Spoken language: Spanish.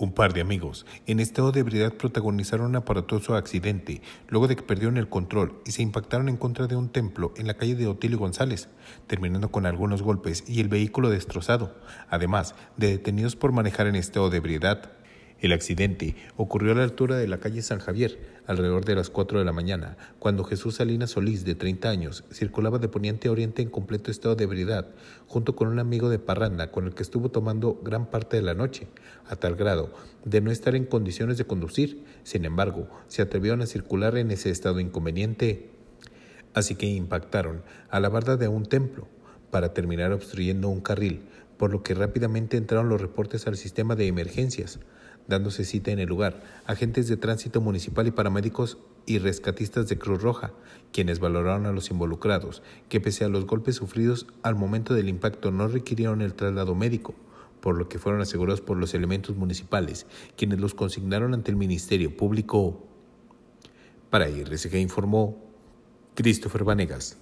Un par de amigos, en estado de ebriedad, protagonizaron un aparatoso accidente, luego de que perdieron el control y se impactaron en contra de un templo en la calle de Otilio González, terminando con algunos golpes y el vehículo destrozado, además de detenidos por manejar en estado de ebriedad. El accidente ocurrió a la altura de la calle San Javier, alrededor de las 4 de la mañana, cuando Jesús Salinas Solís, de 30 años, circulaba de poniente a oriente en completo estado de ebriedad, junto con un amigo de parranda con el que estuvo tomando gran parte de la noche, a tal grado de no estar en condiciones de conducir. Sin embargo, se atrevieron a circular en ese estado inconveniente. Así que impactaron a la barda de un templo para terminar obstruyendo un carril, por lo que rápidamente entraron los reportes al sistema de emergencias, dándose cita en el lugar, agentes de tránsito municipal y paramédicos y rescatistas de Cruz Roja, quienes valoraron a los involucrados, que pese a los golpes sufridos al momento del impacto no requirieron el traslado médico, por lo que fueron asegurados por los elementos municipales, quienes los consignaron ante el Ministerio Público. Para que informó Christopher Vanegas.